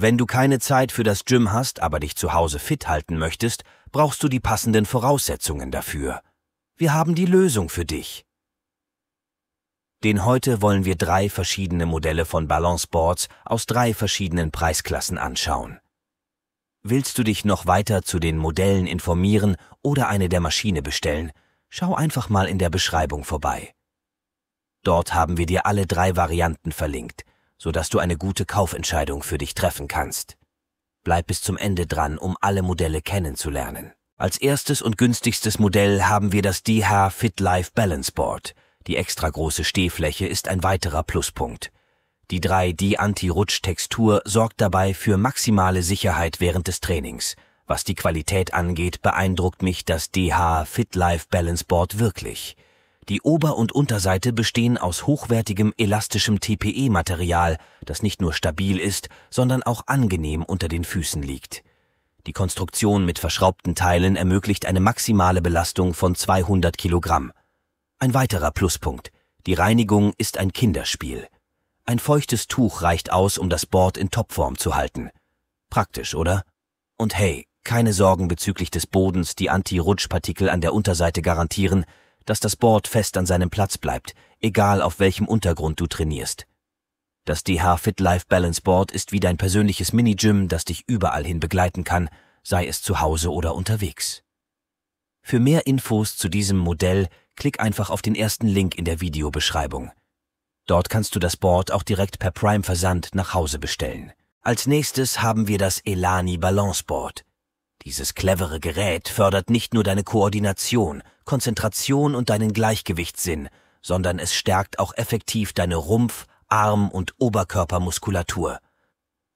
Wenn du keine Zeit für das Gym hast, aber dich zu Hause fit halten möchtest, brauchst du die passenden Voraussetzungen dafür. Wir haben die Lösung für dich. Den heute wollen wir drei verschiedene Modelle von Balanceboards aus drei verschiedenen Preisklassen anschauen. Willst du dich noch weiter zu den Modellen informieren oder eine der Maschine bestellen, schau einfach mal in der Beschreibung vorbei. Dort haben wir dir alle drei Varianten verlinkt – so dass du eine gute Kaufentscheidung für dich treffen kannst. Bleib bis zum Ende dran, um alle Modelle kennenzulernen. Als erstes und günstigstes Modell haben wir das DH Fit Life Balance Board. Die extra große Stehfläche ist ein weiterer Pluspunkt. Die 3D-Anti-Rutsch-Textur sorgt dabei für maximale Sicherheit während des Trainings. Was die Qualität angeht, beeindruckt mich das DH Fit Life Balance Board wirklich. Die Ober- und Unterseite bestehen aus hochwertigem elastischem TPE-Material, das nicht nur stabil ist, sondern auch angenehm unter den Füßen liegt. Die Konstruktion mit verschraubten Teilen ermöglicht eine maximale Belastung von 200 Kilogramm. Ein weiterer Pluspunkt. Die Reinigung ist ein Kinderspiel. Ein feuchtes Tuch reicht aus, um das Board in Topform zu halten. Praktisch, oder? Und hey, keine Sorgen bezüglich des Bodens, die Anti-Rutschpartikel an der Unterseite garantieren, dass das Board fest an seinem Platz bleibt, egal auf welchem Untergrund du trainierst. Das DH Fit Life Balance Board ist wie dein persönliches Minigym, das dich überall hin begleiten kann, sei es zu Hause oder unterwegs. Für mehr Infos zu diesem Modell klick einfach auf den ersten Link in der Videobeschreibung. Dort kannst du das Board auch direkt per Prime Versand nach Hause bestellen. Als nächstes haben wir das Elani Balance Board. Dieses clevere Gerät fördert nicht nur deine Koordination, Konzentration und deinen Gleichgewichtssinn, sondern es stärkt auch effektiv deine Rumpf-, Arm- und Oberkörpermuskulatur.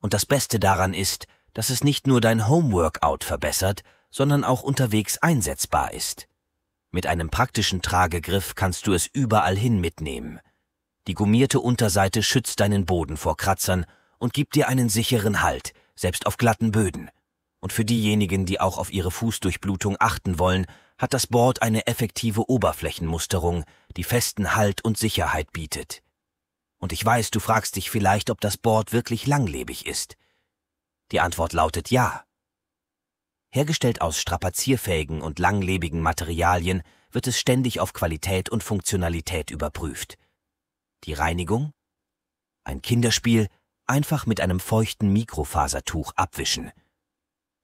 Und das Beste daran ist, dass es nicht nur dein Homeworkout verbessert, sondern auch unterwegs einsetzbar ist. Mit einem praktischen Tragegriff kannst du es überall hin mitnehmen. Die gummierte Unterseite schützt deinen Boden vor Kratzern und gibt dir einen sicheren Halt, selbst auf glatten Böden. Und für diejenigen, die auch auf ihre Fußdurchblutung achten wollen, hat das Board eine effektive Oberflächenmusterung, die festen Halt und Sicherheit bietet. Und ich weiß, du fragst dich vielleicht, ob das Board wirklich langlebig ist. Die Antwort lautet ja. Hergestellt aus strapazierfähigen und langlebigen Materialien wird es ständig auf Qualität und Funktionalität überprüft. Die Reinigung? Ein Kinderspiel einfach mit einem feuchten Mikrofasertuch abwischen –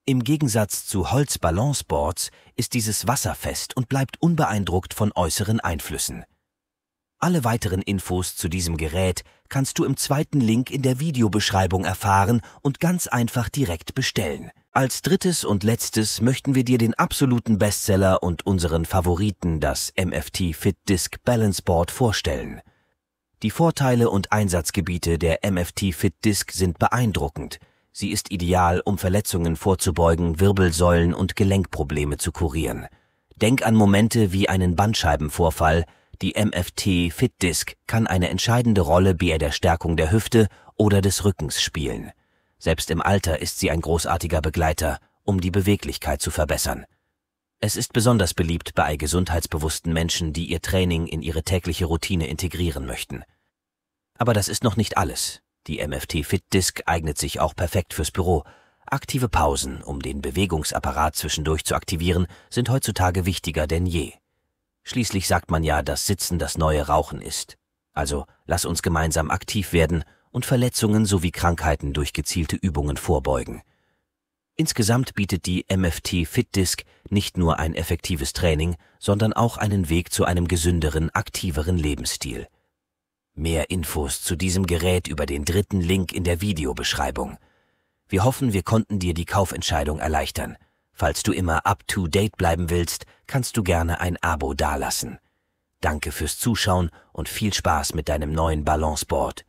im Gegensatz zu Holzbalanceboards ist dieses wasserfest und bleibt unbeeindruckt von äußeren Einflüssen. Alle weiteren Infos zu diesem Gerät kannst du im zweiten Link in der Videobeschreibung erfahren und ganz einfach direkt bestellen. Als drittes und letztes möchten wir dir den absoluten Bestseller und unseren Favoriten, das MFT Fit Disc Balance Board, vorstellen. Die Vorteile und Einsatzgebiete der MFT Fit Disc sind beeindruckend. Sie ist ideal, um Verletzungen vorzubeugen, Wirbelsäulen- und Gelenkprobleme zu kurieren. Denk an Momente wie einen Bandscheibenvorfall. Die MFT Fit Disc kann eine entscheidende Rolle bei der Stärkung der Hüfte oder des Rückens spielen. Selbst im Alter ist sie ein großartiger Begleiter, um die Beweglichkeit zu verbessern. Es ist besonders beliebt bei gesundheitsbewussten Menschen, die ihr Training in ihre tägliche Routine integrieren möchten. Aber das ist noch nicht alles. Die MFT Fit Disc eignet sich auch perfekt fürs Büro. Aktive Pausen, um den Bewegungsapparat zwischendurch zu aktivieren, sind heutzutage wichtiger denn je. Schließlich sagt man ja, dass Sitzen das neue Rauchen ist. Also lass uns gemeinsam aktiv werden und Verletzungen sowie Krankheiten durch gezielte Übungen vorbeugen. Insgesamt bietet die MFT Fit Disc nicht nur ein effektives Training, sondern auch einen Weg zu einem gesünderen, aktiveren Lebensstil. Mehr Infos zu diesem Gerät über den dritten Link in der Videobeschreibung. Wir hoffen, wir konnten dir die Kaufentscheidung erleichtern. Falls du immer up-to-date bleiben willst, kannst du gerne ein Abo dalassen. Danke fürs Zuschauen und viel Spaß mit deinem neuen Balanceboard.